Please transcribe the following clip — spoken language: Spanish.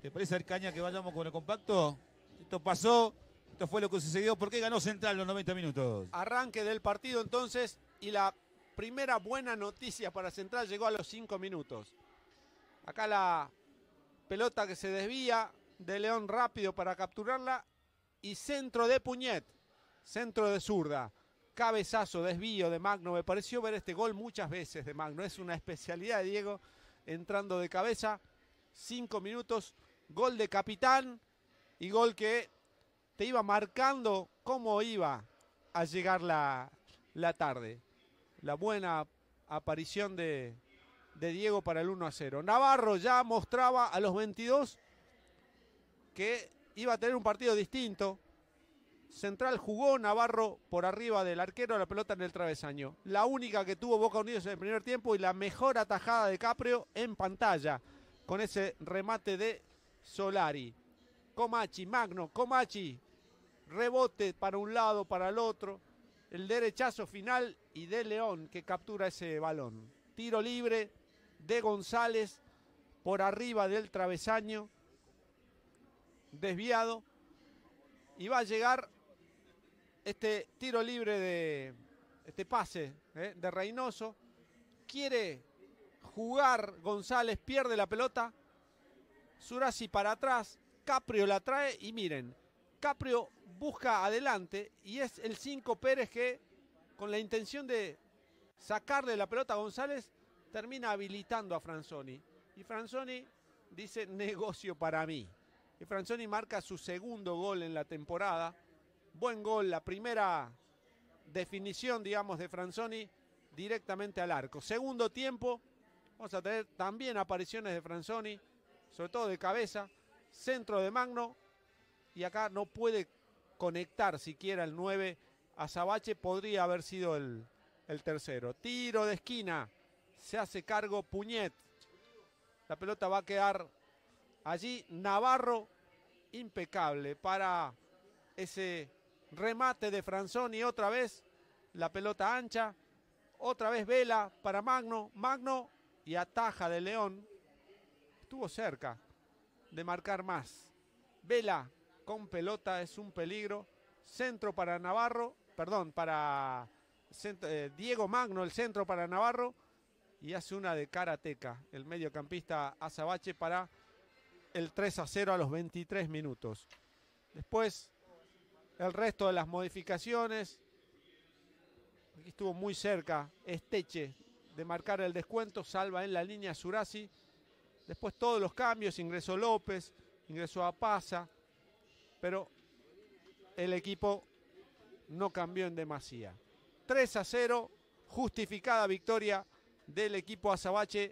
¿Te parece, Arcaña, que vayamos con el compacto? Esto pasó, esto fue lo que sucedió. ¿Por qué ganó Central los 90 minutos? Arranque del partido entonces y la primera buena noticia para Central llegó a los 5 minutos. Acá la pelota que se desvía de León rápido para capturarla y centro de Puñet, centro de zurda. Cabezazo, desvío de Magno. Me pareció ver este gol muchas veces de Magno. Es una especialidad de Diego entrando de cabeza. 5 minutos gol de capitán y gol que te iba marcando cómo iba a llegar la, tarde. La buena aparición de, de Diego para el 1 a 0. Navarro ya mostraba a los 22 que iba a tener un partido distinto. Central jugó Navarro por arriba del arquero, la pelota en el travesaño. La única que tuvo Boca Unidos en el primer tiempo y la mejor atajada de Caprio en pantalla con ese remate de Solari. Comachi, Magno, Comachi. Rebote para un lado, para el otro. El derechazo final y de León que captura ese balón. Tiro libre de González por arriba del travesaño. Desviado. Y va a llegar este tiro libre de este pase eh, de Reynoso. Quiere jugar González, pierde la pelota Surasi para atrás, Caprio la trae y miren, Caprio busca adelante y es el 5 Pérez que con la intención de sacarle la pelota a González termina habilitando a Franzoni. Y Franzoni dice negocio para mí. Y Franzoni marca su segundo gol en la temporada. Buen gol, la primera definición, digamos, de Franzoni directamente al arco. Segundo tiempo, vamos a tener también apariciones de Franzoni sobre todo de cabeza, centro de Magno, y acá no puede conectar siquiera el 9 a Zabache, podría haber sido el, tercero. Tiro de esquina, se hace cargo Puñet. La pelota va a quedar allí. Navarro, impecable para ese remate de Franzoni. Otra vez la pelota ancha. Otra vez Vela para Magno. Magno y ataja de León estuvo cerca de marcar más. Vela con pelota es un peligro. Centro para Navarro, perdón, para eh, Diego Magno, el centro para Navarro. Y hace una de Karateca, el mediocampista Azabache para el 3 a 0 a los 23 minutos. Después, el resto de las modificaciones. Aquí estuvo muy cerca Esteche de marcar el descuento, salva en la línea Surasi. Después todos los cambios, ingresó López, ingresó a Pasa, pero el equipo no cambió en demasía. 3 a 0, justificada victoria del equipo Azabache